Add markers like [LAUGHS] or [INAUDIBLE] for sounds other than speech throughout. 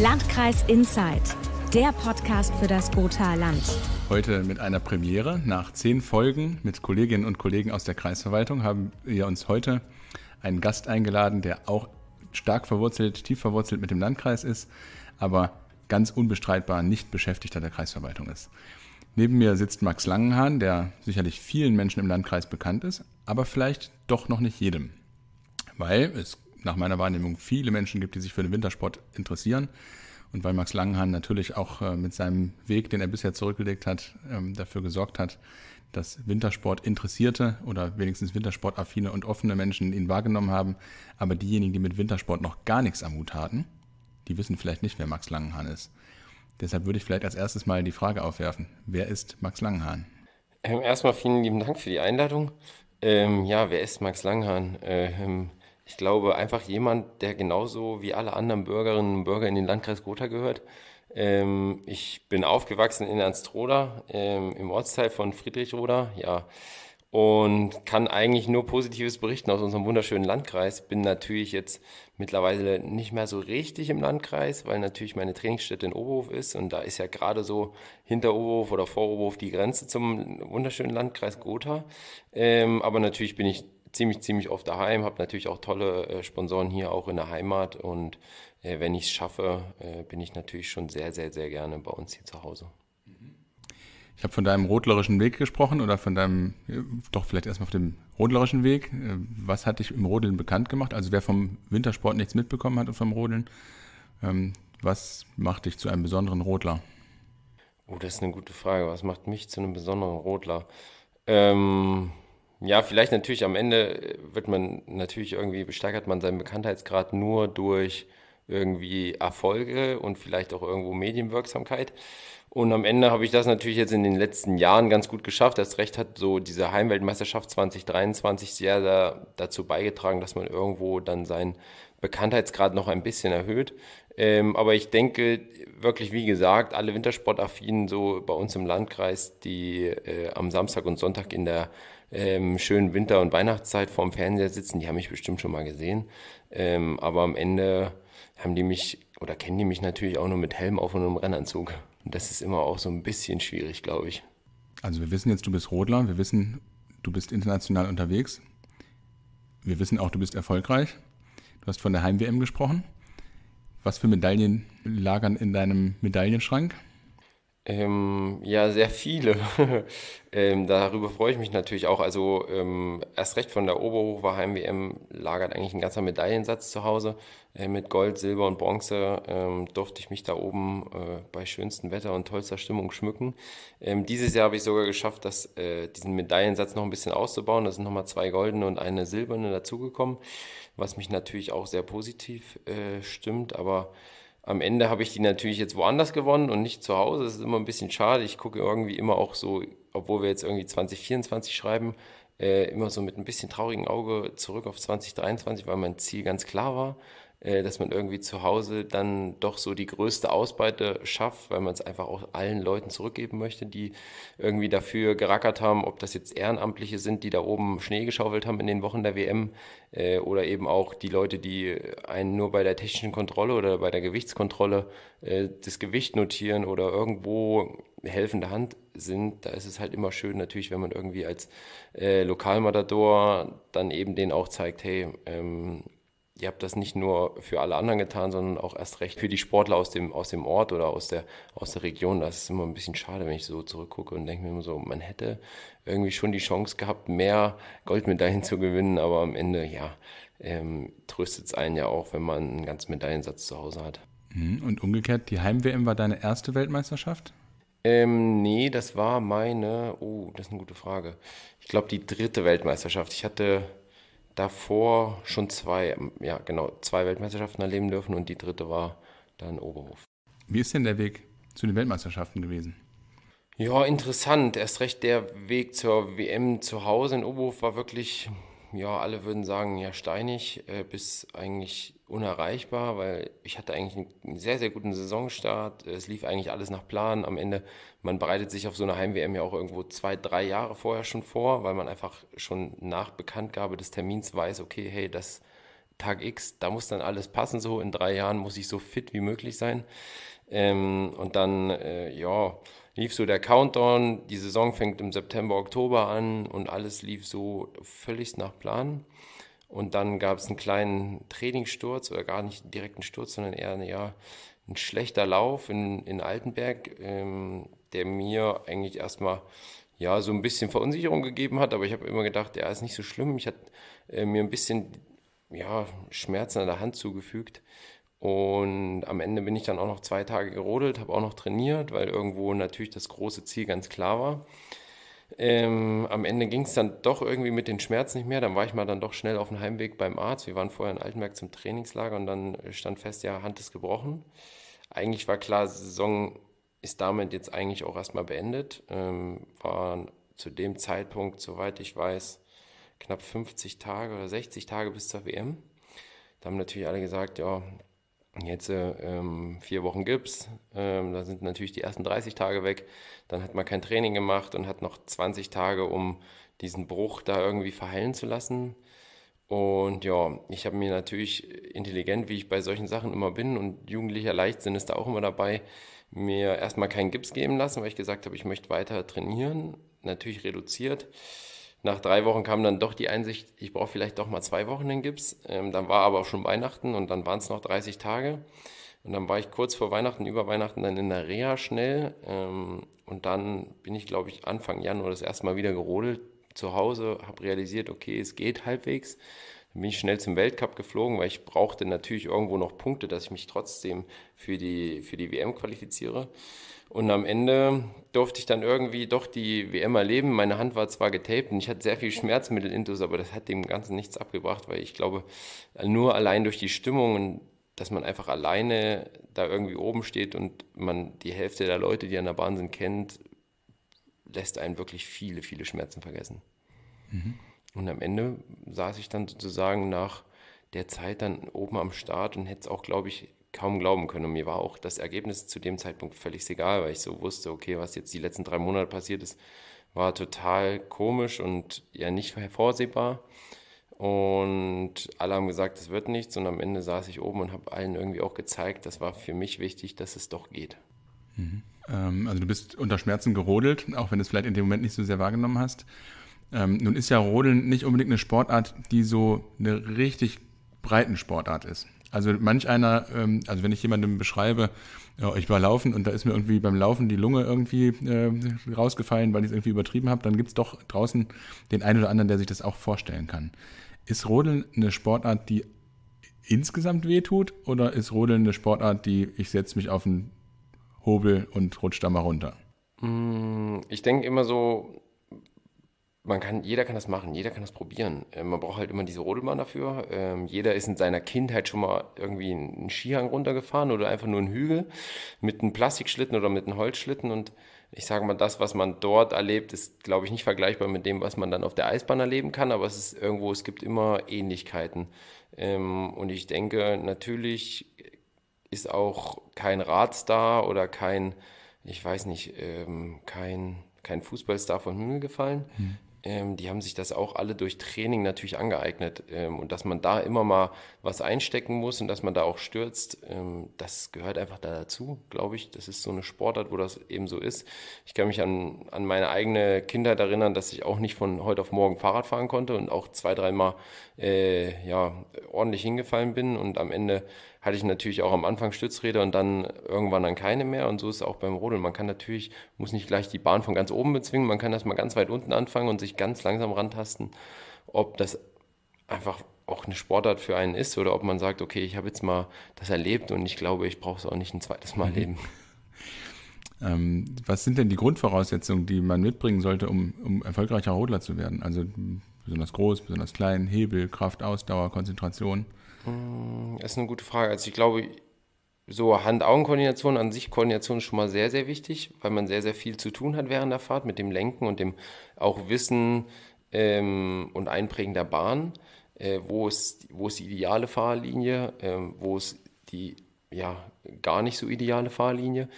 Landkreis Insight, der Podcast für das Gothaer Land. Heute mit einer Premiere. Nach zehn Folgen mit Kolleginnen und Kollegen aus der Kreisverwaltung haben wir uns heute einen Gast eingeladen, der auch stark verwurzelt, tief verwurzelt mit dem Landkreis ist, aber ganz unbestreitbar nicht Beschäftigter der Kreisverwaltung ist. Neben mir sitzt Max Langenhahn, der sicherlich vielen Menschen im Landkreis bekannt ist, aber vielleicht doch noch nicht jedem. Weil es nach meiner Wahrnehmung viele Menschen gibt, die sich für den Wintersport interessieren. Und weil Max Langenhahn natürlich auch äh, mit seinem Weg, den er bisher zurückgelegt hat, ähm, dafür gesorgt hat, dass Wintersport interessierte oder wenigstens Wintersportaffine und offene Menschen ihn wahrgenommen haben. Aber diejenigen, die mit Wintersport noch gar nichts am Hut hatten, die wissen vielleicht nicht, wer Max Langenhahn ist. Deshalb würde ich vielleicht als erstes mal die Frage aufwerfen, wer ist Max Langenhahn? Ähm, erstmal vielen lieben Dank für die Einladung. Ähm, ja, wer ist Max Langhahn? Äh, ähm, ich glaube, einfach jemand, der genauso wie alle anderen Bürgerinnen und Bürger in den Landkreis Gotha gehört. Ähm, ich bin aufgewachsen in Ernstroda, ähm, im Ortsteil von Friedrichroda, ja. Und kann eigentlich nur Positives berichten aus unserem wunderschönen Landkreis. Bin natürlich jetzt mittlerweile nicht mehr so richtig im Landkreis, weil natürlich meine Trainingsstätte in Oberhof ist. Und da ist ja gerade so hinter Oberhof oder vor Oberhof die Grenze zum wunderschönen Landkreis Gotha. Ähm, aber natürlich bin ich ziemlich, ziemlich oft daheim, habe natürlich auch tolle äh, Sponsoren hier auch in der Heimat und äh, wenn ich es schaffe, äh, bin ich natürlich schon sehr, sehr, sehr gerne bei uns hier zu Hause. Mhm. Ich habe von deinem rodlerischen Weg gesprochen oder von deinem, äh, doch vielleicht erstmal auf dem rodlerischen Weg. Äh, was hat dich im Rodeln bekannt gemacht? Also wer vom Wintersport nichts mitbekommen hat und vom Rodeln, ähm, was macht dich zu einem besonderen Rodler? Oh, das ist eine gute Frage. Was macht mich zu einem besonderen Rodler? Ähm, ja, vielleicht natürlich am Ende äh, wird man natürlich irgendwie besteigert man seinen Bekanntheitsgrad nur durch irgendwie Erfolge und vielleicht auch irgendwo Medienwirksamkeit. Und am Ende habe ich das natürlich jetzt in den letzten Jahren ganz gut geschafft. Erst recht hat so diese Heimweltmeisterschaft 2023 sehr, sehr dazu beigetragen, dass man irgendwo dann seinen Bekanntheitsgrad noch ein bisschen erhöht. Ähm, aber ich denke wirklich, wie gesagt, alle Wintersportaffinen so bei uns im Landkreis, die äh, am Samstag und Sonntag in der ähm, schönen Winter- und Weihnachtszeit vorm Fernseher sitzen. Die haben mich bestimmt schon mal gesehen. Ähm, aber am Ende haben die mich oder kennen die mich natürlich auch nur mit Helm auf und einem Rennanzug. Und das ist immer auch so ein bisschen schwierig, glaube ich. Also wir wissen jetzt, du bist Rodler, wir wissen, du bist international unterwegs. Wir wissen auch, du bist erfolgreich. Du hast von der Heim-WM gesprochen. Was für Medaillen lagern in deinem Medaillenschrank? Ähm, ja, sehr viele. [LAUGHS] ähm, darüber freue ich mich natürlich auch. Also ähm, erst recht von der Oberhofer Heim-WM lagert eigentlich ein ganzer Medaillensatz zu Hause. Äh, mit Gold, Silber und Bronze ähm, durfte ich mich da oben äh, bei schönstem Wetter und tollster Stimmung schmücken. Ähm, dieses Jahr habe ich sogar geschafft, dass, äh, diesen Medaillensatz noch ein bisschen auszubauen. Da sind nochmal zwei goldene und eine silberne dazugekommen, was mich natürlich auch sehr positiv äh, stimmt. Aber am Ende habe ich die natürlich jetzt woanders gewonnen und nicht zu Hause. Das ist immer ein bisschen schade. Ich gucke irgendwie immer auch so, obwohl wir jetzt irgendwie 2024 schreiben, äh, immer so mit ein bisschen traurigem Auge zurück auf 2023, weil mein Ziel ganz klar war. Äh, dass man irgendwie zu Hause dann doch so die größte Ausbeute schafft, weil man es einfach auch allen Leuten zurückgeben möchte, die irgendwie dafür gerackert haben, ob das jetzt Ehrenamtliche sind, die da oben Schnee geschaufelt haben in den Wochen der WM äh, oder eben auch die Leute, die einen nur bei der technischen Kontrolle oder bei der Gewichtskontrolle äh, das Gewicht notieren oder irgendwo helfende Hand sind, da ist es halt immer schön natürlich, wenn man irgendwie als äh, Lokalmatador dann eben denen auch zeigt, hey, ähm, ihr habt das nicht nur für alle anderen getan, sondern auch erst recht für die Sportler aus dem, aus dem Ort oder aus der, aus der Region. Das ist immer ein bisschen schade, wenn ich so zurückgucke und denke mir immer so, man hätte irgendwie schon die Chance gehabt, mehr Goldmedaillen [LAUGHS] zu gewinnen, aber am Ende, ja, ähm, tröstet es einen ja auch, wenn man einen ganzen Medaillensatz zu Hause hat. Mhm, und umgekehrt, die Heim-WM war deine erste Weltmeisterschaft? Ähm, nee, das war meine, oh, das ist eine gute Frage. Ich glaube, die dritte Weltmeisterschaft. Ich hatte davor schon zwei, ja genau, zwei Weltmeisterschaften erleben dürfen und die dritte war dann Oberhof. Wie ist denn der Weg zu den Weltmeisterschaften gewesen? Ja, interessant. Erst recht der Weg zur WM zu Hause in Oberhof war wirklich, ja, alle würden sagen, ja, steinig, äh, bis eigentlich unerreichbar, weil ich hatte eigentlich einen sehr, sehr guten Saisonstart. Es lief eigentlich alles nach Plan. Am Ende, man bereitet sich auf so eine Heim-WM ja auch irgendwo zwei, drei Jahre vorher schon vor, weil man einfach schon nach Bekanntgabe des Termins weiß, okay, hey, das Tag X, da muss dann alles passen so. In drei Jahren muss ich so fit wie möglich sein. Ähm, und dann, äh, ja, lief so der Countdown. Die Saison fängt im September, Oktober an und alles lief so völlig nach Plan. Und dann gab es einen kleinen Trainingssturz oder gar nicht direkt einen Sturz, sondern eher ja, ein schlechter Lauf in, in Altenberg, ähm, der mir eigentlich erstmal ja so ein bisschen Verunsicherung gegeben hat. Aber ich habe immer gedacht, ja, ist nicht so schlimm. Ich hatte äh, mir ein bisschen ja, Schmerzen an der Hand zugefügt. Und am Ende bin ich dann auch noch zwei Tage gerodelt, habe auch noch trainiert, weil irgendwo natürlich das große Ziel ganz klar war. Ähm, am Ende ging es dann doch irgendwie mit den Schmerzen nicht mehr. Dann war ich mal dann doch schnell auf dem Heimweg beim Arzt. Wir waren vorher in Altenberg zum Trainingslager und dann stand fest, ja, Hand ist gebrochen. Eigentlich war klar, Saison ist damit jetzt eigentlich auch erstmal beendet. Ähm, waren zu dem Zeitpunkt, soweit ich weiß, knapp 50 Tage oder 60 Tage bis zur WM. Da haben natürlich alle gesagt, ja, jetzt äh, ähm, vier Wochen Gips, ähm, da sind natürlich die ersten 30 Tage weg, dann hat man kein Training gemacht und hat noch 20 Tage, um diesen Bruch da irgendwie verheilen zu lassen. Und ja, ich habe mir natürlich intelligent, wie ich bei solchen Sachen immer bin und jugendlicher Leichtsinn ist da auch immer dabei, mir erstmal keinen Gips geben lassen, weil ich gesagt habe, ich möchte weiter trainieren, natürlich reduziert nach drei Wochen kam dann doch die Einsicht, ich brauche vielleicht doch mal zwei Wochen den Gips. Ähm, dann war aber auch schon Weihnachten und dann waren es noch 30 Tage. Und dann war ich kurz vor Weihnachten, über Weihnachten dann in der Reha schnell. Ähm, und dann bin ich, glaube ich, Anfang Januar das erste Mal wieder gerodelt zu Hause, habe realisiert, okay, es geht halbwegs. Dann bin ich schnell zum Weltcup geflogen, weil ich brauchte natürlich irgendwo noch Punkte, dass ich mich trotzdem für die, für die WM qualifiziere. Und am Ende durfte ich dann irgendwie doch die WM erleben. Meine Hand war zwar getaped und ich hatte sehr viel Schmerzmittel intus, aber das hat dem Ganzen nichts abgebracht, weil ich glaube, nur allein durch die Stimmung und dass man einfach alleine da irgendwie oben steht und man die Hälfte der Leute, die an der Bahn sind, kennt, lässt einen wirklich viele, viele Schmerzen vergessen. Mhm. Und am Ende saß ich dann sozusagen nach der Zeit dann oben am Start und hätte es auch, glaube ich, kaum glauben können. Und mir war auch das Ergebnis zu dem Zeitpunkt völlig egal, weil ich so wusste, okay, was jetzt die letzten drei Monate passiert ist, war total komisch und ja nicht hervorsehbar. Und alle haben gesagt, es wird nichts. Und am Ende saß ich oben und habe allen irgendwie auch gezeigt, das war für mich wichtig, dass es doch geht. Mhm. Ähm, also du bist unter Schmerzen gerodelt, auch wenn du es vielleicht in dem Moment nicht so sehr wahrgenommen hast. Ähm, nun ist ja Rodeln nicht unbedingt eine Sportart, die so eine richtig breiten Sportart ist. Also manch einer, ähm, also wenn ich jemandem beschreibe, ja, ich war laufen und da ist mir irgendwie beim Laufen die Lunge irgendwie äh, rausgefallen, weil ich es irgendwie übertrieben habe, dann gibt es doch draußen den einen oder anderen, der sich das auch vorstellen kann. Ist Rodeln eine Sportart, die insgesamt wehtut oder ist Rodeln eine Sportart, die ich setze mich auf einen Hobel und rutsche da mal runter? Hm, ich denke immer so, man kann, jeder kann das machen, jeder kann das probieren. Äh, man braucht halt immer diese Rodelbahn dafür. Ähm, jeder ist in seiner Kindheit schon mal irgendwie einen Skihang runtergefahren oder einfach nur einen Hügel mit einem Plastikschlitten oder mit einem Holzschlitten. Und ich sage mal, das, was man dort erlebt, ist, glaube ich, nicht vergleichbar mit dem, was man dann auf der Eisbahn erleben kann. Aber es ist irgendwo, es gibt immer Ähnlichkeiten. Ähm, und ich denke, natürlich ist auch kein Radstar oder kein, ich weiß nicht, ähm, kein kein Fußballstar vom Himmel gefallen. Hm ähm, die haben sich das auch alle durch Training natürlich angeeignet. Ähm, und dass man da immer mal was einstecken muss und dass man da auch stürzt, ähm, das gehört einfach da dazu, glaube ich. Das ist so eine Sportart, wo das eben so ist. Ich kann mich an, an meine eigene Kindheit erinnern, dass ich auch nicht von heute auf morgen Fahrrad fahren konnte und auch zwei, dreimal äh, ja, ordentlich hingefallen bin. Und am Ende hatte ich natürlich auch am Anfang Stützräder und dann irgendwann dann keine mehr. Und so ist es auch beim Rodeln. Man kann natürlich, muss nicht gleich die Bahn von ganz oben bezwingen, man kann das mal ganz weit unten anfangen und sich ganz langsam rantasten, ob das einfach auch eine Sportart für einen ist oder ob man sagt, okay, ich habe jetzt mal das erlebt und ich glaube, ich brauche es auch nicht ein zweites Mal erleben. Mhm. [LAUGHS] Ähm, was sind denn die Grundvoraussetzungen, die man mitbringen sollte, um, um erfolgreicher Rodler zu werden? Also Besonders groß, besonders klein, Hebel, Kraft, Ausdauer, Konzentration? Hm, das ist eine gute Frage. Also ich glaube, so Hand-Augen-Koordination an sich, Koordination ist schon mal sehr, sehr wichtig, weil man sehr, sehr viel zu tun hat während der Fahrt mit dem Lenken und dem auch Wissen ähm, und Einprägen der Bahn. Äh, wo, ist, wo ist die ideale Fahrlinie? Ähm, wo ist die ja gar nicht so ideale Fahrlinie?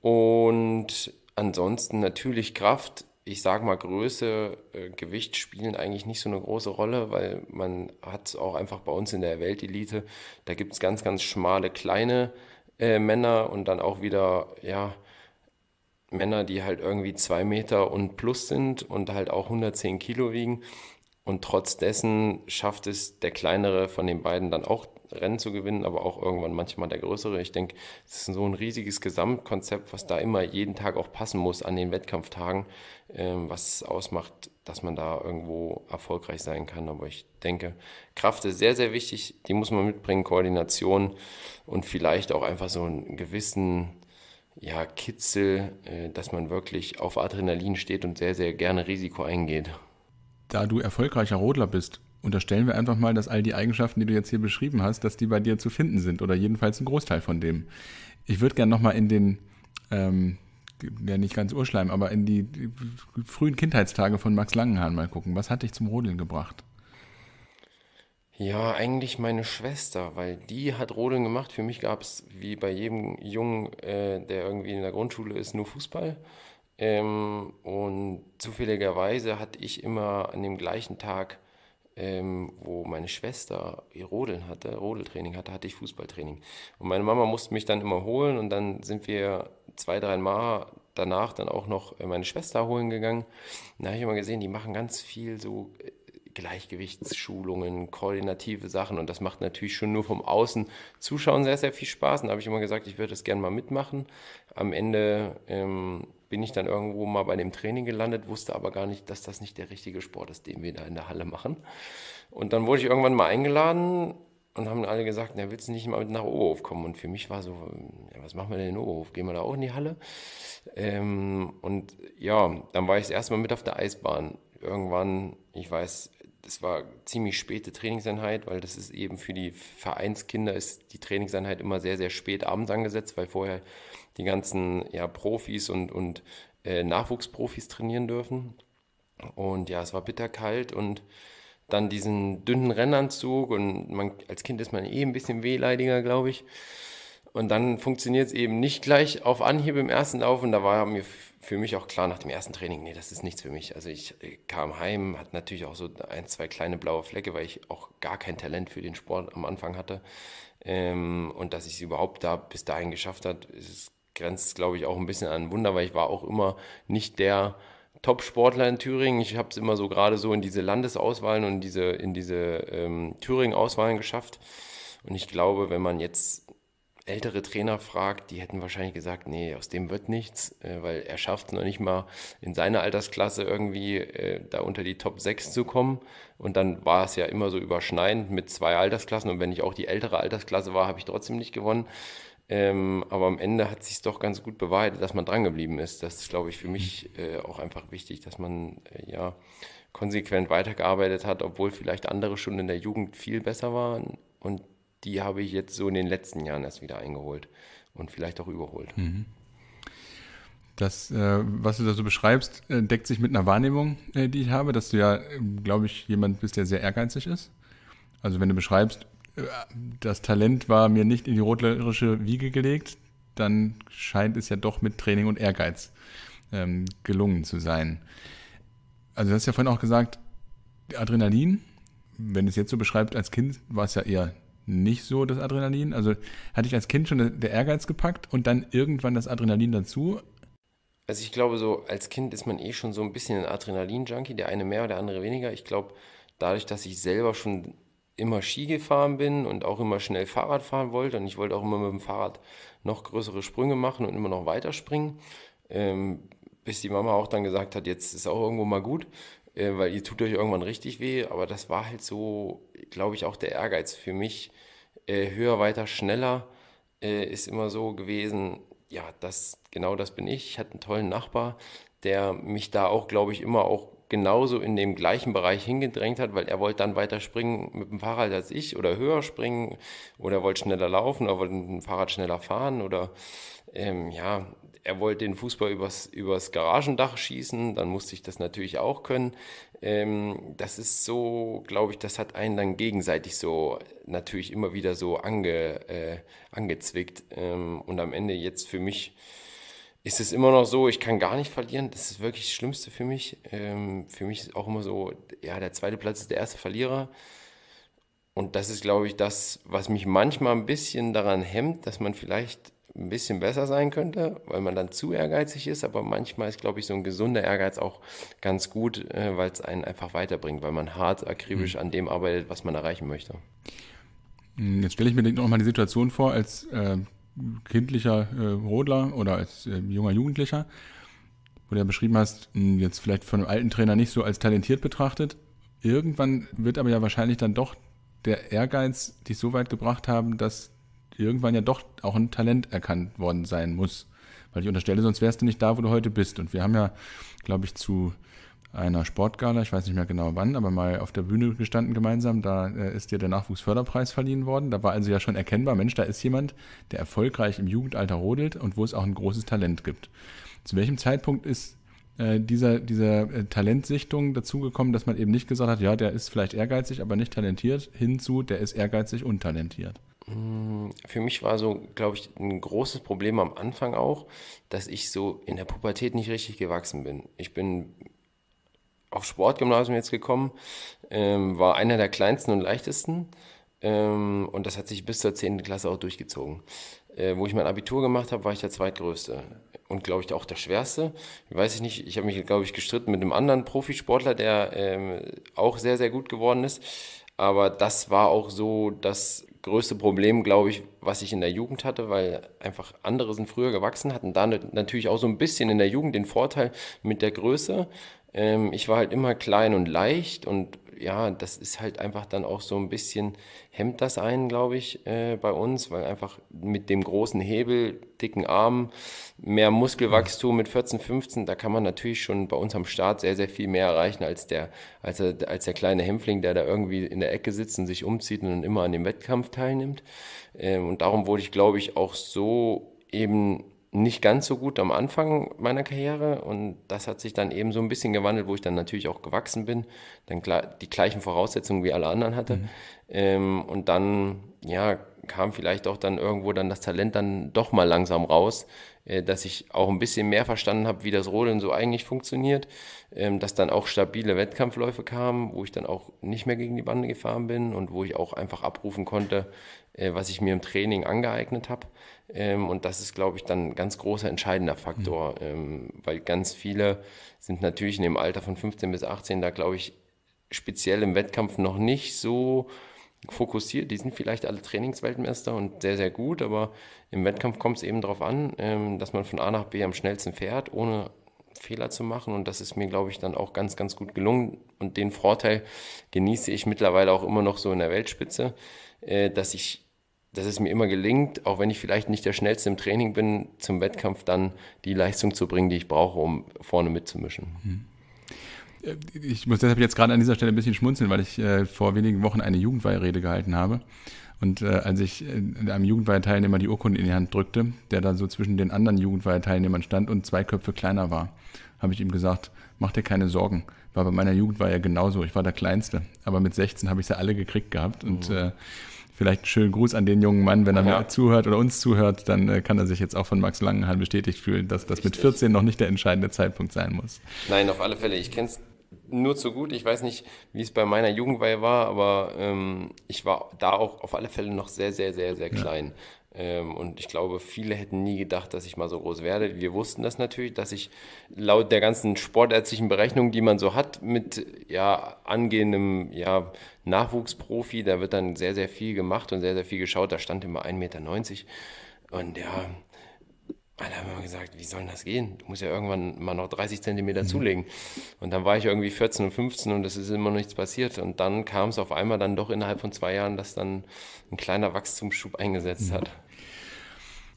Und ansonsten natürlich Kraft, ich sage mal, Größe, äh, Gewicht spielen eigentlich nicht so eine große Rolle, weil man hat es auch einfach bei uns in der Weltelite, da gibt es ganz, ganz schmale, kleine äh, Männer und dann auch wieder, ja, Männer, die halt irgendwie zwei Meter und plus sind und halt auch 110 Kilo wiegen. Und trotz dessen schafft es der kleinere von den beiden dann auch Rennen zu gewinnen, aber auch irgendwann manchmal der größere. Ich denke, es ist so ein riesiges Gesamtkonzept, was da immer jeden Tag auch passen muss an den Wettkampftagen, ähm, was ausmacht, dass man da irgendwo erfolgreich sein kann. Aber ich denke, Kraft ist sehr, sehr wichtig. Die muss man mitbringen, Koordination und vielleicht auch einfach so einen gewissen ja, Kitzel, äh, dass man wirklich auf Adrenalin steht und sehr, sehr gerne Risiko eingeht. Da du erfolgreicher Rodler bist, unterstellen wir einfach mal, dass all die Eigenschaften, die du jetzt hier beschrieben hast, dass die bei dir zu finden sind oder jedenfalls ein Großteil von dem. Ich würde gerne nochmal in den, ähm, ja nicht ganz Urschleim, aber in die, die frühen Kindheitstage von Max Langenhahn mal gucken. Was hat dich zum Rodeln gebracht? Ja, eigentlich meine Schwester, weil die hat Rodeln gemacht. Für mich gab es, wie bei jedem Jungen, äh, der irgendwie in der Grundschule ist, nur Fußball. Ähm, und zufälligerweise hatte ich immer an dem gleichen Tag ähm, wo meine Schwester ihr Rodeln hatte, Rodeltraining hatte, hatte ich Fußballtraining. Und meine Mama musste mich dann immer holen und dann sind wir zwei, drei Mal danach dann auch noch äh, meine Schwester holen gegangen. Da habe ich immer gesehen, die machen ganz viel so äh, Gleichgewichtsschulungen, koordinative Sachen und das macht natürlich schon nur vom Außen Zuschauen sehr, sehr viel Spaß. Und da habe ich immer gesagt, ich würde das gerne mal mitmachen. Am Ende ähm, bin ich dann irgendwo mal bei dem Training gelandet, wusste aber gar nicht, dass das nicht der richtige Sport ist, den wir da in der Halle machen. Und dann wurde ich irgendwann mal eingeladen und haben alle gesagt, na, willst du nicht mal mit nach Oberhof kommen? Und für mich war so, ja, was machen wir denn in Oberhof? Gehen wir da auch in die Halle? Ähm, und ja, dann war ich das erste Mal mit auf der Eisbahn. Irgendwann, ich weiß, das war ziemlich späte Trainingseinheit, weil das ist eben für die Vereinskinder ist die Trainingseinheit immer sehr, sehr spät abends angesetzt, weil vorher die ganzen ja, Profis und, und äh, Nachwuchsprofis trainieren dürfen. Und ja, es war bitterkalt und dann diesen dünnen Rennanzug und man, als Kind ist man eh ein bisschen wehleidiger, glaube ich. Und dann funktioniert es eben nicht gleich auf Anhieb im ersten Lauf und da war mir für mich auch klar nach dem ersten Training, nee, das ist nichts für mich. Also ich äh, kam heim, hatte natürlich auch so ein, zwei kleine blaue Flecke, weil ich auch gar kein Talent für den Sport am Anfang hatte. Ähm, und dass ich es überhaupt da bis dahin geschafft hat, ist, grenzt, glaube ich, auch ein bisschen an Wunder, weil ich war auch immer nicht der Top-Sportler in Thüringen. Ich habe es immer so gerade so in diese Landesauswahlen und diese, in diese ähm, Thüringen-Auswahlen geschafft. Und ich glaube, wenn man jetzt ältere Trainer fragt, die hätten wahrscheinlich gesagt, nee, aus dem wird nichts, äh, weil er schafft es noch nicht mal in seiner Altersklasse irgendwie äh, da unter die Top 6 zu kommen. Und dann war es ja immer so überschneidend mit zwei Altersklassen. Und wenn ich auch die ältere Altersklasse war, habe ich trotzdem nicht gewonnen. Ähm, aber am Ende hat sich doch ganz gut bewahrheitet, dass man drangeblieben ist. Das ist, glaube ich, für mich äh, auch einfach wichtig, dass man äh, ja konsequent weitergearbeitet hat, obwohl vielleicht andere schon in der Jugend viel besser waren und die habe ich jetzt so in den letzten Jahren erst wieder eingeholt und vielleicht auch überholt. Mhm. Das, äh, was du da so beschreibst, äh, deckt sich mit einer Wahrnehmung, äh, die ich habe, dass du ja, ähm, glaube ich, jemand bist, der sehr ehrgeizig ist. Also wenn du beschreibst, äh, das Talent war mir nicht in die rotlerische Wiege gelegt, dann scheint es ja doch mit Training und Ehrgeiz ähm, gelungen zu sein. Also du hast ja vorhin auch gesagt, Adrenalin, wenn du es jetzt so beschreibst als Kind war es ja eher nicht so das Adrenalin. Also hatte ich als Kind schon der Ehrgeiz gepackt und dann irgendwann das Adrenalin dazu. Also ich glaube, so als Kind ist man eh schon so ein bisschen ein Adrenalin-Junkie, der eine mehr, der andere weniger. Ich glaube, dadurch, dass ich selber schon immer Ski gefahren bin und auch immer schnell Fahrrad fahren wollte und ich wollte auch immer mit dem Fahrrad noch größere Sprünge machen und immer noch weiter springen, ähm, bis die Mama auch dann gesagt hat, jetzt ist auch irgendwo mal gut äh, weil ihr tut euch irgendwann richtig weh. Aber das war halt so, glaube ich, auch der Ehrgeiz für mich. Äh, höher, weiter, schneller äh, ist immer so gewesen. Ja, das, genau das bin ich. Ich hatte einen tollen Nachbar, der mich da auch, glaube ich, immer auch genauso in dem gleichen Bereich hingedrängt hat, weil er wollte dann weiter springen mit dem Fahrrad als ich oder höher springen oder wollte schneller laufen oder wollte mit dem Fahrrad schneller fahren oder ähm, ja, er wollte den Fußball übers, übers Garagendach schießen, dann musste ich das natürlich auch können. Ähm, das ist so, glaube ich, das hat einen dann gegenseitig so natürlich immer wieder so ange, äh, angezwickt. Ähm, und am Ende jetzt für mich ist es immer noch so, ich kann gar nicht verlieren. Das ist wirklich das Schlimmste für mich. Ähm, für mich ist auch immer so, ja, der zweite Platz ist der erste Verlierer. Und das ist, glaube ich, das, was mich manchmal ein bisschen daran hemmt, dass man vielleicht ein bisschen besser sein könnte, weil man dann zu ehrgeizig ist. Aber manchmal ist, glaube ich, so ein gesunder Ehrgeiz auch ganz gut, äh, weil es einen einfach weiterbringt, weil man hart, akribisch mhm. an dem arbeitet, was man erreichen möchte. Hm, jetzt stelle ich mir noch mal die Situation vor, als äh, kindlicher äh, Rodler oder als äh, junger Jugendlicher, wo du ja beschrieben hast, hm, jetzt vielleicht von einem alten Trainer nicht so als talentiert betrachtet. Irgendwann wird aber ja wahrscheinlich dann doch der Ehrgeiz dich so weit gebracht haben, dass irgendwann ja doch auch ein Talent erkannt worden sein muss. Weil ich unterstelle, sonst wärst du nicht da, wo du heute bist. Und wir haben ja, glaube ich, zu einer Sportgala, ich weiß nicht mehr genau wann, aber mal auf der Bühne gestanden gemeinsam. Da äh, ist dir der Nachwuchsförderpreis verliehen worden. Da war also ja schon erkennbar, Mensch, da ist jemand, der erfolgreich im Jugendalter rodelt und wo es auch ein großes Talent gibt. Zu welchem Zeitpunkt ist äh, dieser, dieser äh, Talentsichtung dazugekommen, dass man eben nicht gesagt hat, ja, der ist vielleicht ehrgeizig, aber nicht talentiert, hinzu, der ist ehrgeizig und talentiert? Hm, für mich war so, glaube ich, ein großes Problem am Anfang auch, dass ich so in der Pubertät nicht richtig gewachsen bin. Ich bin auf Sportgymnasium jetzt gekommen, ähm, war einer der kleinsten und leichtesten ähm, und das hat sich bis zur 10. Klasse auch durchgezogen. Äh, wo ich mein Abitur gemacht habe, war ich der zweitgrößte und glaube ich auch der schwerste. Weiß ich nicht, ich habe mich, glaube ich, gestritten mit einem anderen Profisportler, der ähm, auch sehr, sehr gut geworden ist. Aber das war auch so, dass größte Problem, glaube ich, was ich in der Jugend hatte, weil einfach andere sind früher gewachsen, hatten da natürlich auch so ein bisschen in der Jugend den Vorteil mit der Größe, ähm, ich war halt immer klein und leicht und ja, das ist halt einfach dann auch so ein bisschen, hemmt das einen, glaube ich, äh, bei uns, weil einfach mit dem großen Hebel, dicken Armen, mehr Muskelwachstum mit 14, 15, da kann man natürlich schon bei uns am Start sehr, sehr viel mehr erreichen als der, als der, als der kleine Hämpfling, der da irgendwie in der Ecke sitzt und sich umzieht und dann immer an dem Wettkampf teilnimmt. Ähm, und darum wurde ich, glaube ich, auch so eben nicht ganz so gut am Anfang meiner Karriere und das hat sich dann eben so ein bisschen gewandelt, wo ich dann natürlich auch gewachsen bin, dann die gleichen Voraussetzungen wie alle anderen hatte mhm. ähm, und dann ja kam vielleicht auch dann irgendwo dann das Talent dann doch mal langsam raus, äh, dass ich auch ein bisschen mehr verstanden habe, wie das Rodeln so eigentlich funktioniert, ähm, dass dann auch stabile Wettkampfläufe kamen, wo ich dann auch nicht mehr gegen die Bande gefahren bin und wo ich auch einfach abrufen konnte, äh, was ich mir im Training angeeignet habe. Ähm, und das ist, glaube ich, dann ein ganz großer entscheidender Faktor, mhm. Ähm, weil ganz viele sind natürlich in dem Alter von 15 bis 18 da, glaube ich, speziell im Wettkampf noch nicht so fokussiert. Die sind vielleicht alle Trainingsweltmeister und sehr, sehr gut, aber im Wettkampf kommt es eben darauf an, ähm, dass man von A nach B am schnellsten fährt, ohne Fehler zu machen. Und das ist mir, glaube ich, dann auch ganz, ganz gut gelungen. Und den Vorteil genieße ich mittlerweile auch immer noch so in der Weltspitze, äh, dass ich dass es mir immer gelingt, auch wenn ich vielleicht nicht der schnellste im Training bin, zum Wettkampf dann die Leistung zu bringen, die ich brauche, um vorne mitzumischen. Äh, ich muss deshalb jetzt gerade an dieser Stelle ein bisschen schmunzeln, weil ich äh, vor wenigen Wochen eine Jugendweihrede gehalten habe. Und äh, als ich äh, einem Jugendweiheteilnehmer die Urkunde in die Hand drückte, der dann so zwischen den anderen Jugendweiheteilnehmern stand und zwei Köpfe kleiner war, habe ich ihm gesagt, mach dir keine Sorgen. War bei meiner Jugendweihe ja genauso. Ich war der Kleinste. Aber mit 16 habe ich sie alle gekriegt gehabt. Und mhm. äh, vielleicht einen schönen Gruß an den jungen Mann. Wenn er ja. mir zuhört oder uns zuhört, dann äh, kann er sich jetzt auch von Max Langenhahn bestätigt fühlen, dass das Richtig. mit 14 noch nicht der entscheidende Zeitpunkt sein muss. Nein, auf alle Fälle. Ich kenne es nur zu gut. Ich weiß nicht, wie es bei meiner Jugendweihe war, aber ähm, ich war da auch auf alle Fälle noch sehr, sehr, sehr, sehr klein. Ja. Ähm, und ich glaube, viele hätten nie gedacht, dass ich mal so groß werde. Wir wussten das natürlich, dass ich laut der ganzen sportärztlichen Berechnung, die man so hat, mit ja, angehendem ja, Nachwuchsprofi, da wird dann sehr, sehr viel gemacht und sehr, sehr viel geschaut. Da stand immer 1,90 Meter. Und ja, alle haben immer gesagt, wie soll das gehen? Du musst ja irgendwann mal noch 30 Zentimeter mhm. zulegen. Und dann war ich irgendwie 14 und 15 und es ist immer noch nichts passiert. Und dann kam es auf einmal dann doch innerhalb von zwei Jahren, dass dann ein kleiner Wachstumsschub eingesetzt mhm. hat.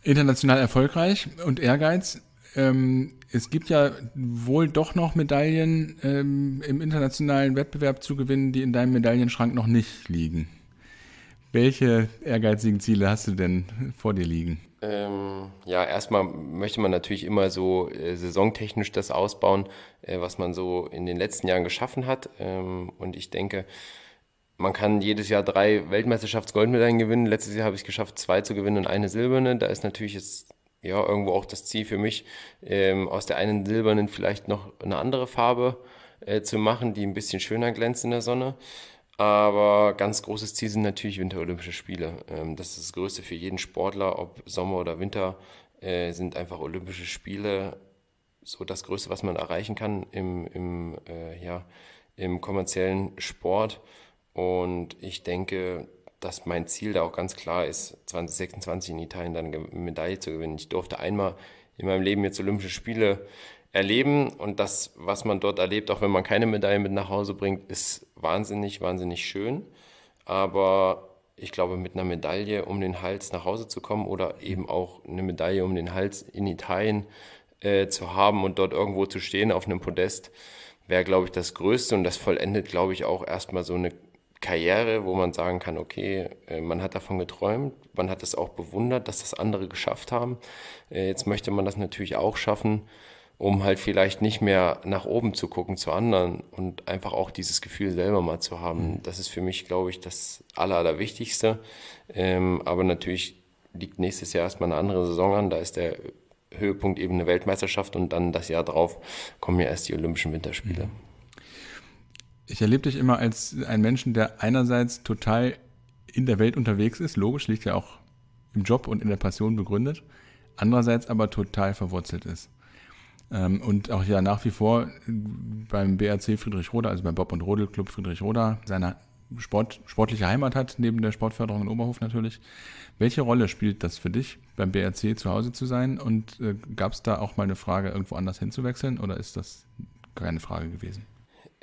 International erfolgreich und Ehrgeiz. Ähm, es gibt ja wohl doch noch Medaillen ähm, im internationalen Wettbewerb zu gewinnen, die in deinem Medaillenschrank noch nicht liegen. Welche ehrgeizigen Ziele hast du denn vor dir liegen? Ähm, ja, erstmal möchte man natürlich immer so äh, saisontechnisch das ausbauen, äh, was man so in den letzten Jahren geschaffen hat. Ähm, und ich denke, man kann jedes Jahr drei Weltmeisterschaftsgoldmedaillen gewinnen. Letztes Jahr habe ich es geschafft, zwei zu gewinnen und eine silberne. Da ist natürlich jetzt ja irgendwo auch das Ziel für mich, ähm, aus der einen silbernen vielleicht noch eine andere Farbe äh, zu machen, die ein bisschen schöner glänzt in der Sonne. Aber ganz großes Ziel sind natürlich Winterolympische Spiele. Ähm, das ist das Größte für jeden Sportler, ob Sommer oder Winter, äh, sind einfach Olympische Spiele so das Größte, was man erreichen kann im, im, äh, ja, im kommerziellen Sport. Und ich denke, dass mein Ziel da auch ganz klar ist, 2026 in Italien dann eine Medaille zu gewinnen. Ich durfte einmal in meinem Leben jetzt Olympische Spiele erleben und das, was man dort erlebt, auch wenn man keine Medaille mit nach Hause bringt, ist wahnsinnig, wahnsinnig schön. Aber ich glaube, mit einer Medaille um den Hals nach Hause zu kommen oder eben auch eine Medaille um den Hals in Italien äh, zu haben und dort irgendwo zu stehen auf einem Podest, wäre, glaube ich, das Größte und das vollendet, glaube ich, auch erstmal so eine Karriere, wo man sagen kann, okay, äh, man hat davon geträumt, man hat es auch bewundert, dass das andere geschafft haben. Äh, jetzt möchte man das natürlich auch schaffen um halt vielleicht nicht mehr nach oben zu gucken zu anderen und einfach auch dieses Gefühl selber mal zu haben. Mhm. Das ist für mich, glaube ich, das Aller, Allerwichtigste. Ähm, aber natürlich liegt nächstes Jahr erstmal eine andere Saison an. Da ist der Höhepunkt eben eine Weltmeisterschaft und dann das Jahr drauf kommen ja erst die Olympischen Winterspiele. Mhm. Ich erlebe dich immer als einen Menschen, der einerseits total in der Welt unterwegs ist, logisch, liegt ja auch im Job und in der Passion begründet, andererseits aber total verwurzelt ist. Ähm, und auch ja nach wie vor beim BRC Friedrich Roder, also beim Bob und Rodel Club Friedrich Roder, seiner Sport, sportliche Heimat hat, neben der Sportförderung in Oberhof natürlich. Welche Rolle spielt das für dich, beim BRC zu Hause zu sein? Und äh, gab es da auch mal eine Frage, irgendwo anders hinzuwechseln oder ist das keine Frage gewesen?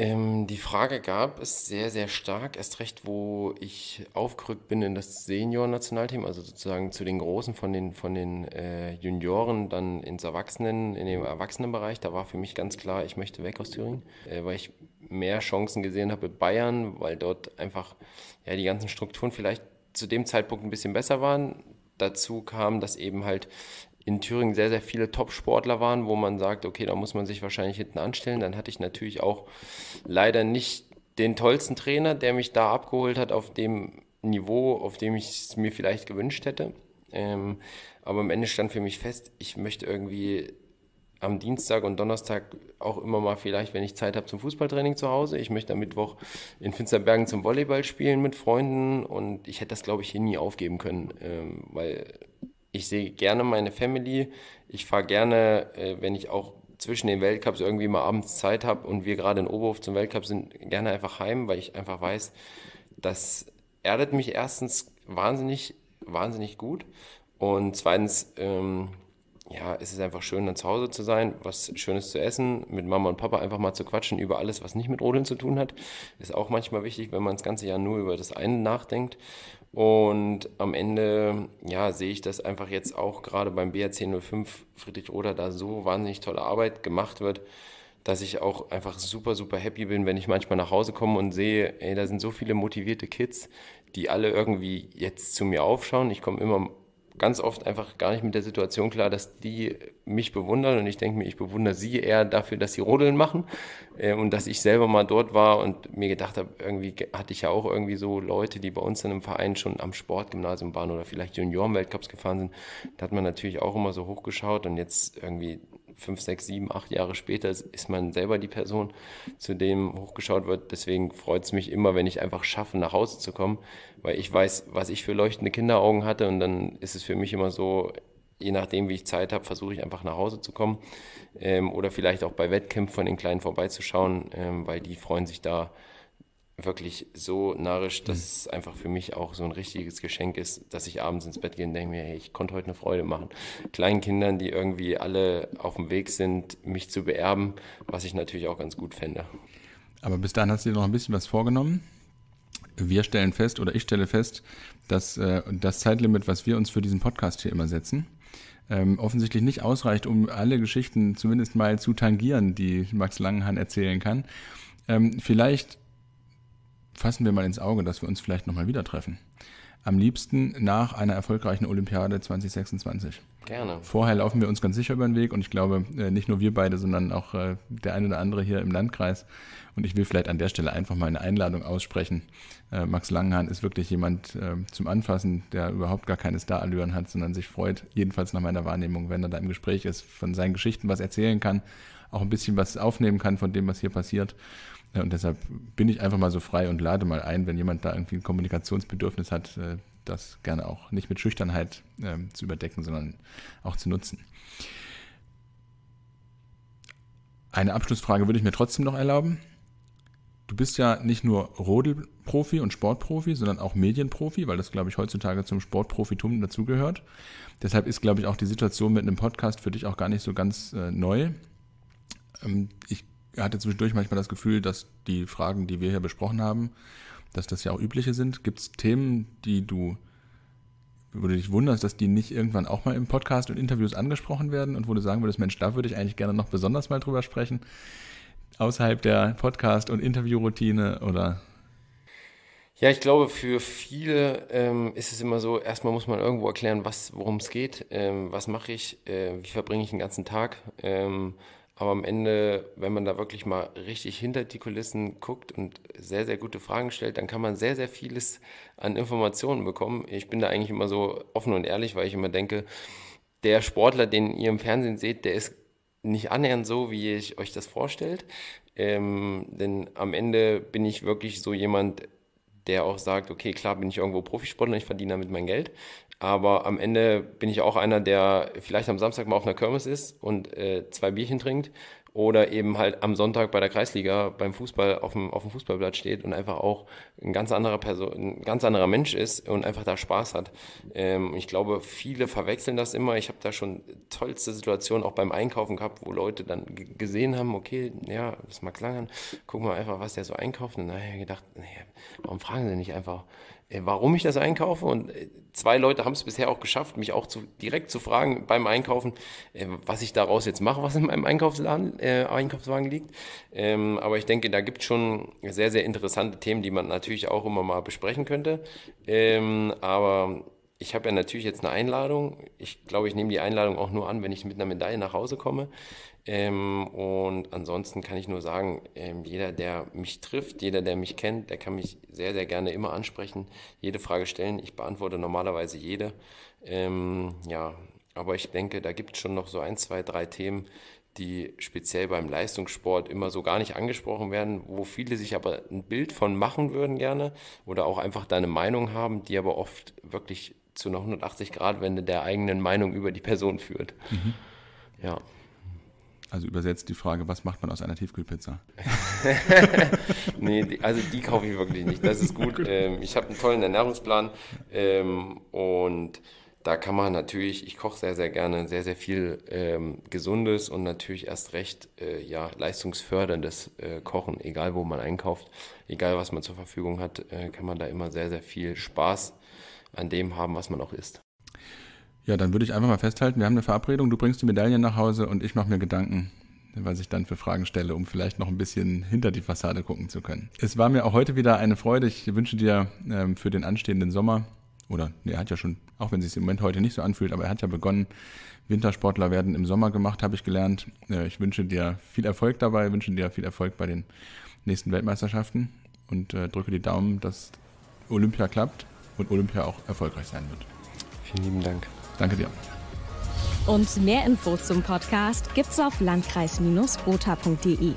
Ähm, die Frage gab es sehr, sehr stark, erst recht, wo ich aufgerückt bin in das Senior-Nationalteam, also sozusagen zu den Großen von den, von den äh, Junioren dann ins Erwachsenen, in dem Erwachsenenbereich. Da war für mich ganz klar, ich möchte weg aus Thüringen, äh, weil ich mehr Chancen gesehen habe in Bayern, weil dort einfach ja, die ganzen Strukturen vielleicht zu dem Zeitpunkt ein bisschen besser waren. Dazu kam, dass eben halt in Thüringen sehr, sehr viele Top-Sportler waren, wo man sagt, okay, da muss man sich wahrscheinlich hinten anstellen. Dann hatte ich natürlich auch leider nicht den tollsten Trainer, der mich da abgeholt hat auf dem Niveau, auf dem ich es mir vielleicht gewünscht hätte. Ähm, aber am Ende stand für mich fest, ich möchte irgendwie am Dienstag und Donnerstag auch immer mal vielleicht, wenn ich Zeit habe, zum Fußballtraining zu Hause. Ich möchte am Mittwoch in Finsterbergen zum Volleyball spielen mit Freunden und ich hätte das, glaube ich, hier nie aufgeben können, ähm, weil ich sehe gerne meine Family. Ich fahre gerne, äh, wenn ich auch zwischen den Weltcups irgendwie mal abends Zeit habe und wir gerade in Oberhof zum Weltcup sind, gerne einfach heim, weil ich einfach weiß, das erdet mich erstens wahnsinnig, wahnsinnig gut und zweitens, ähm, ja, es ist einfach schön, dann zu Hause zu sein, was Schönes zu essen, mit Mama und Papa einfach mal zu quatschen über alles, was nicht mit Rodeln zu tun hat. Ist auch manchmal wichtig, wenn man das ganze Jahr nur über das eine nachdenkt. Und am Ende ja, sehe ich, dass einfach jetzt auch gerade beim BRC 05 Friedrich Oder da so wahnsinnig tolle Arbeit gemacht wird, dass ich auch einfach super, super happy bin, wenn ich manchmal nach Hause komme und sehe, ey, da sind so viele motivierte Kids, die alle irgendwie jetzt zu mir aufschauen. Ich komme immer ganz oft einfach gar nicht mit der Situation klar, dass die mich bewundern und ich denke mir, ich bewundere sie eher dafür, dass sie Rodeln machen äh, und dass ich selber mal dort war und mir gedacht habe, irgendwie hatte ich ja auch irgendwie so Leute, die bei uns dann im Verein schon am Sportgymnasium waren oder vielleicht Juniorenweltcups gefahren sind. Da hat man natürlich auch immer so hochgeschaut und jetzt irgendwie fünf, sechs, sieben, acht Jahre später ist man selber die Person, zu dem hochgeschaut wird. Deswegen freut es mich immer, wenn ich einfach schaffe, nach Hause zu kommen, weil ich weiß, was ich für leuchtende Kinderaugen hatte und dann ist es für mich immer so, je nachdem, wie ich Zeit habe, versuche ich einfach nach Hause zu kommen ähm, oder vielleicht auch bei Wettkämpfen von den Kleinen vorbeizuschauen, ähm, weil die freuen sich da wirklich so narrisch, dass mhm. es einfach für mich auch so ein richtiges Geschenk ist, dass ich abends ins Bett gehe und denke mir, hey, ich konnte heute eine Freude machen. Kleinen Kindern, die irgendwie alle auf dem Weg sind, mich zu beerben, was ich natürlich auch ganz gut fände. Aber bis dahin hast du dir noch ein bisschen was vorgenommen. Wir stellen fest, oder ich stelle fest, dass äh, das Zeitlimit, was wir uns für diesen Podcast hier immer setzen, ähm, offensichtlich nicht ausreicht, um alle Geschichten zumindest mal zu tangieren, die Max Langenhahn erzählen kann. Ähm, vielleicht fassen wir mal ins Auge, dass wir uns vielleicht nochmal wieder treffen. Am liebsten nach einer erfolgreichen Olympiade 2026. Gerne. Vorher laufen wir uns ganz sicher über den Weg und ich glaube, äh, nicht nur wir beide, sondern auch äh, der eine oder andere hier im Landkreis. Und ich will vielleicht an der Stelle einfach mal eine Einladung aussprechen. Äh, Max Langenhahn ist wirklich jemand zum Anfassen, der überhaupt gar keine Starallüren hat, sondern sich freut, jedenfalls nach meiner Wahrnehmung, wenn er da im Gespräch ist, von seinen Geschichten was erzählen kann, auch ein bisschen was aufnehmen kann von dem, was hier passiert. Ja, und deshalb bin ich einfach mal so frei und lade mal ein, wenn jemand da irgendwie ein Kommunikationsbedürfnis hat, äh, das gerne auch nicht mit Schüchternheit ähm, zu überdecken, sondern auch zu nutzen. Eine Abschlussfrage würde ich mir trotzdem noch erlauben. Du bist ja nicht nur Rodelprofi und Sportprofi, sondern auch Medienprofi, weil das, glaube ich, heutzutage zum Sportprofitum dazugehört. Deshalb ist, glaube ich, auch die Situation mit einem Podcast für dich auch gar nicht so ganz äh, neu. Ähm, ich hatte zwischendurch manchmal das Gefühl, dass die Fragen, die wir hier besprochen haben, dass das ja auch übliche sind. Gibt es Themen, die du, wo du dich wunderst, dass die nicht irgendwann auch mal im Podcast und Interviews angesprochen werden und wo du sagen würdest, Mensch, da würde ich eigentlich gerne noch besonders mal drüber sprechen, außerhalb der Podcast- und Interviewroutine oder? Ja, ich glaube, für viele ähm, ist es immer so, erstmal muss man irgendwo erklären, worum es geht, ähm, was mache ich, äh, wie verbringe ich den ganzen Tag, ähm, aber am Ende, wenn man da wirklich mal richtig hinter die Kulissen guckt und sehr, sehr gute Fragen stellt, dann kann man sehr, sehr vieles an Informationen bekommen. Ich bin da eigentlich immer so offen und ehrlich, weil ich immer denke, der Sportler, den ihr im Fernsehen seht, der ist nicht annähernd so, wie ich euch das vorstellt. Ähm, denn am Ende bin ich wirklich so jemand, der auch sagt, okay, klar bin ich irgendwo Profisportler, ich verdiene damit mein Geld. Aber am Ende bin ich auch einer, der vielleicht am Samstag mal auf einer Kirmes ist und äh, zwei Bierchen trinkt oder eben halt am Sonntag bei der Kreisliga beim Fußball auf dem, auf dem Fußballblatt steht und einfach auch ein ganz anderer Person, ein ganz anderer Mensch ist und einfach da Spaß hat. Ähm, ich glaube, viele verwechseln das immer. Ich habe da schon tollste Situationen auch beim Einkaufen gehabt, wo Leute dann gesehen haben, okay, ja, das mag langern, gucken wir einfach, was der so einkauft. Und dann habe ich gedacht, nee, warum fragen sie nicht einfach, äh, warum ich das einkaufe. Und äh, zwei Leute haben es bisher auch geschafft, mich auch zu, direkt zu fragen beim Einkaufen, äh, was ich daraus jetzt mache, was in meinem Einkaufsladen, äh, Einkaufswagen liegt. Ähm, aber ich denke, da gibt es schon sehr, sehr interessante Themen, die man natürlich auch immer mal besprechen könnte. Ähm, aber ich habe ja natürlich jetzt eine Einladung. Ich glaube, ich nehme die Einladung auch nur an, wenn ich mit einer Medaille nach Hause komme. Ähm, und ansonsten kann ich nur sagen, ähm, jeder, der mich trifft, jeder, der mich kennt, der kann mich sehr, sehr gerne immer ansprechen, jede Frage stellen. Ich beantworte normalerweise jede. Ähm, ja, aber ich denke, da gibt es schon noch so ein, zwei, drei Themen, die speziell beim Leistungssport immer so gar nicht angesprochen werden, wo viele sich aber ein Bild von machen würden gerne oder auch einfach deine Meinung haben, die aber oft wirklich zu einer 180-Grad-Wende der eigenen Meinung über die Person führt. Mhm. Ja. Also übersetzt die Frage, was macht man aus einer Tiefkühlpizza? [LAUGHS] nee, also die kaufe ich wirklich nicht. Das ist gut. [LAUGHS] Ähm, ich habe einen tollen Ernährungsplan ähm, und da kann man natürlich, ich koche sehr, sehr gerne sehr, sehr viel ähm, Gesundes und natürlich erst recht äh, ja, leistungsförderndes äh, Kochen. Egal wo man einkauft, egal was man zur Verfügung hat, äh, kann man da immer sehr, sehr viel Spaß an dem haben, was man auch isst. Ja, dann würde ich einfach mal festhalten, wir haben eine Verabredung, du bringst die Medaillen nach Hause und ich mache mir Gedanken, was ich dann für Fragen stelle, um vielleicht noch ein bisschen hinter die Fassade gucken zu können. Es war mir auch heute wieder eine Freude. Ich wünsche dir ähm, für den anstehenden Sommer, oder nee, er hat ja schon, auch wenn es sich im Moment heute nicht so anfühlt, aber er hat ja begonnen, Wintersportler werden im Sommer gemacht, habe ich gelernt. Äh, ich wünsche dir viel Erfolg dabei, wünsche dir viel Erfolg bei den nächsten Weltmeisterschaften und äh, drücke die Daumen, dass Olympia klappt und Olympia auch erfolgreich sein wird. Vielen lieben Dank. Danke dir. Und mehr Infos zum Podcast gibt's auf landkreis-gotha.de.